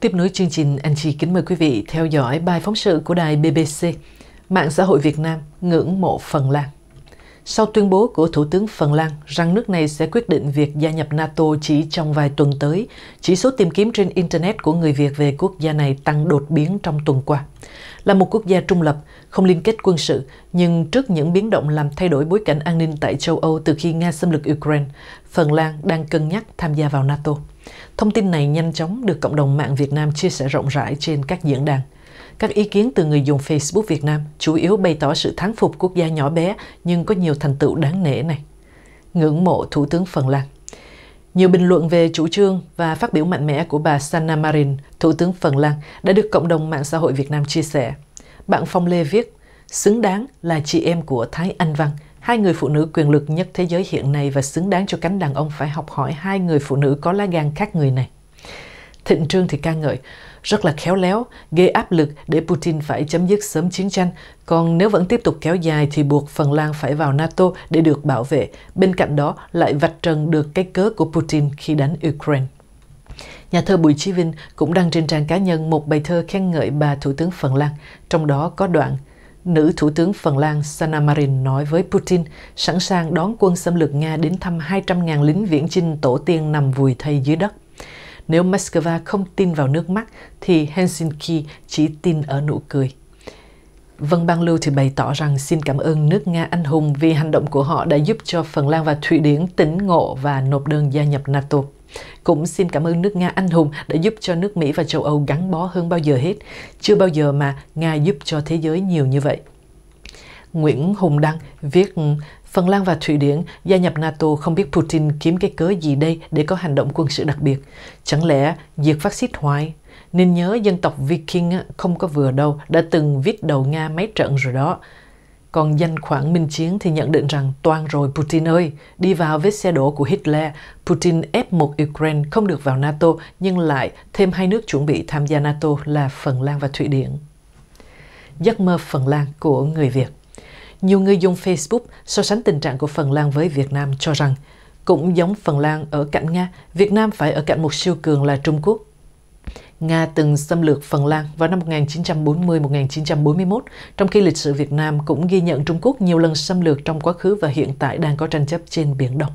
Tiếp nối chương trình, anh chị kính mời quý vị theo dõi bài phóng sự của đài BBC. Mạng xã hội Việt Nam ngưỡng mộ Phần Lan sau tuyên bố của Thủ tướng Phần Lan rằng nước này sẽ quyết định việc gia nhập NATO chỉ trong vài tuần tới, chỉ số tìm kiếm trên Internet của người Việt về quốc gia này tăng đột biến trong tuần qua. Là một quốc gia trung lập, không liên kết quân sự, nhưng trước những biến động làm thay đổi bối cảnh an ninh tại châu Âu từ khi Nga xâm lược Ukraine, Phần Lan đang cân nhắc tham gia vào NATO. Thông tin này nhanh chóng được cộng đồng mạng Việt Nam chia sẻ rộng rãi trên các diễn đàn – các ý kiến từ người dùng Facebook Việt Nam chủ yếu bày tỏ sự thán phục quốc gia nhỏ bé nhưng có nhiều thành tựu đáng nể này. Ngưỡng mộ Thủ tướng Phần Lan nhiều bình luận về chủ trương và phát biểu mạnh mẽ của bà Sanna Marin, Thủ tướng Phần Lan, đã được cộng đồng mạng xã hội Việt Nam chia sẻ. Bạn Phong Lê viết, xứng đáng là chị em của Thái Anh Văn, hai người phụ nữ quyền lực nhất thế giới hiện nay và xứng đáng cho cánh đàn ông phải học hỏi hai người phụ nữ có lá gan khác người này. Thịnh Trương thì ca ngợi, rất là khéo léo, gây áp lực để Putin phải chấm dứt sớm chiến tranh, còn nếu vẫn tiếp tục kéo dài thì buộc Phần Lan phải vào NATO để được bảo vệ. Bên cạnh đó lại vạch trần được cái cớ của Putin khi đánh Ukraine. Nhà thơ Bùi Chí Vinh cũng đăng trên trang cá nhân một bài thơ khen ngợi bà Thủ tướng Phần Lan, trong đó có đoạn Nữ Thủ tướng Phần Lan Sanna Marin nói với Putin sẵn sàng đón quân xâm lược Nga đến thăm 200.000 lính viễn chinh tổ tiên nằm vùi thay dưới đất. Nếu Moscow không tin vào nước mắt thì Helsinki chỉ tin ở nụ cười. Vân Bang Lưu thì bày tỏ rằng xin cảm ơn nước Nga anh hùng vì hành động của họ đã giúp cho Phần Lan và Thụy Điển tỉnh ngộ và nộp đơn gia nhập NATO. Cũng xin cảm ơn nước Nga anh hùng đã giúp cho nước Mỹ và châu Âu gắn bó hơn bao giờ hết. Chưa bao giờ mà Nga giúp cho thế giới nhiều như vậy. Nguyễn Hùng Đăng viết ừ, Phần Lan và Thụy Điển gia nhập NATO không biết Putin kiếm cái cớ gì đây để có hành động quân sự đặc biệt. Chẳng lẽ diệt phát xít hoài? Nên nhớ dân tộc Viking không có vừa đâu, đã từng viết đầu Nga mấy trận rồi đó. Còn danh khoản minh chiến thì nhận định rằng toàn rồi Putin ơi, đi vào vết xe đổ của Hitler, Putin ép một Ukraine không được vào NATO nhưng lại thêm hai nước chuẩn bị tham gia NATO là Phần Lan và Thụy Điển. Giấc mơ Phần Lan của người Việt nhiều người dùng Facebook so sánh tình trạng của Phần Lan với Việt Nam cho rằng, cũng giống Phần Lan ở cạnh Nga, Việt Nam phải ở cạnh một siêu cường là Trung Quốc. Nga từng xâm lược Phần Lan vào năm 1940-1941, trong khi lịch sử Việt Nam cũng ghi nhận Trung Quốc nhiều lần xâm lược trong quá khứ và hiện tại đang có tranh chấp trên Biển Đông.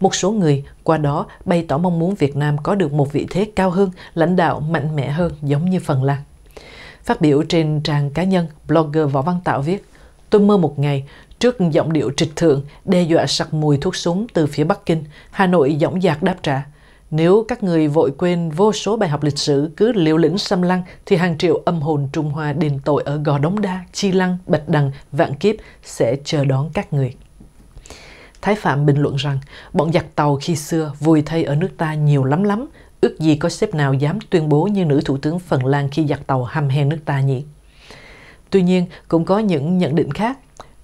Một số người qua đó bày tỏ mong muốn Việt Nam có được một vị thế cao hơn, lãnh đạo mạnh mẽ hơn giống như Phần Lan. Phát biểu trên trang cá nhân, blogger Võ Văn Tạo viết, Tôi mơ một ngày, trước giọng điệu trịch thượng, đe dọa sặc mùi thuốc súng từ phía Bắc Kinh, Hà Nội dõng dạc đáp trả. Nếu các người vội quên vô số bài học lịch sử cứ liều lĩnh xâm lăng thì hàng triệu âm hồn Trung Hoa đền tội ở Gò Đống Đa, Chi Lăng, Bạch Đằng, Vạn Kiếp sẽ chờ đón các người. Thái Phạm bình luận rằng, bọn giặc tàu khi xưa vùi thay ở nước ta nhiều lắm lắm, ước gì có xếp nào dám tuyên bố như nữ thủ tướng Phần Lan khi giặc tàu hăm he nước ta nhỉ? Tuy nhiên, cũng có những nhận định khác.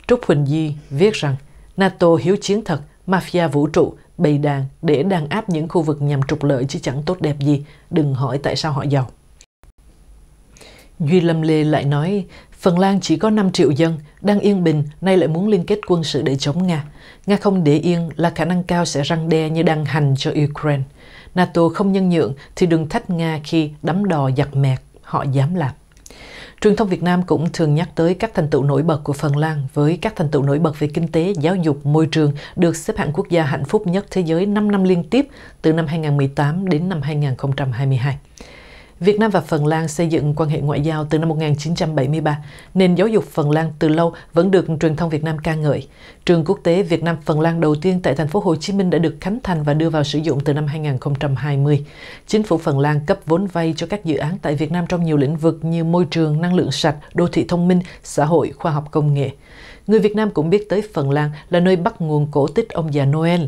Trúc Huỳnh Di viết rằng NATO hiếu chiến thật, mafia vũ trụ, bầy đàn để đàn áp những khu vực nhằm trục lợi chứ chẳng tốt đẹp gì. Đừng hỏi tại sao họ giàu. Duy Lâm Lê lại nói, Phần Lan chỉ có 5 triệu dân, đang yên bình, nay lại muốn liên kết quân sự để chống Nga. Nga không để yên là khả năng cao sẽ răng đe như đang hành cho Ukraine. NATO không nhân nhượng thì đừng thách Nga khi đắm đò giặt mẹt, họ dám làm. Truyền thông Việt Nam cũng thường nhắc tới các thành tựu nổi bật của Phần Lan với các thành tựu nổi bật về kinh tế, giáo dục, môi trường được xếp hạng quốc gia hạnh phúc nhất thế giới 5 năm liên tiếp từ năm 2018 đến năm 2022. Việt Nam và Phần Lan xây dựng quan hệ ngoại giao từ năm 1973, nên giáo dục Phần Lan từ lâu vẫn được truyền thông Việt Nam ca ngợi. Trường quốc tế Việt Nam Phần Lan đầu tiên tại thành phố Hồ Chí Minh đã được khánh thành và đưa vào sử dụng từ năm 2020. Chính phủ Phần Lan cấp vốn vay cho các dự án tại Việt Nam trong nhiều lĩnh vực như môi trường, năng lượng sạch, đô thị thông minh, xã hội, khoa học công nghệ. Người Việt Nam cũng biết tới Phần Lan là nơi bắt nguồn cổ tích ông già Noel,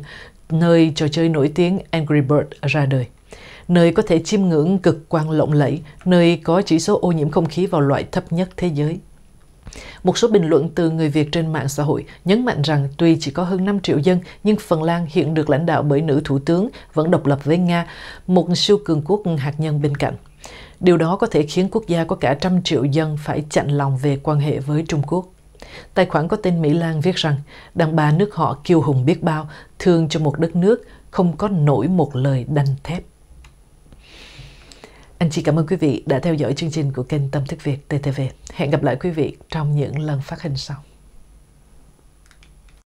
nơi trò chơi nổi tiếng Angry Bird ra đời nơi có thể chiêm ngưỡng cực quang lộng lẫy, nơi có chỉ số ô nhiễm không khí vào loại thấp nhất thế giới. Một số bình luận từ người Việt trên mạng xã hội nhấn mạnh rằng tuy chỉ có hơn 5 triệu dân nhưng Phần Lan hiện được lãnh đạo bởi nữ thủ tướng vẫn độc lập với Nga, một siêu cường quốc hạt nhân bên cạnh. Điều đó có thể khiến quốc gia có cả trăm triệu dân phải chặn lòng về quan hệ với Trung Quốc. Tài khoản có tên Mỹ Lan viết rằng, đàn bà nước họ kiêu hùng biết bao, thương cho một đất nước, không có nổi một lời đanh thép. Anh chị cảm ơn quý vị đã theo dõi chương trình của kênh Tâm Thức Việt TTV. Hẹn gặp lại quý vị trong những lần phát hình sau.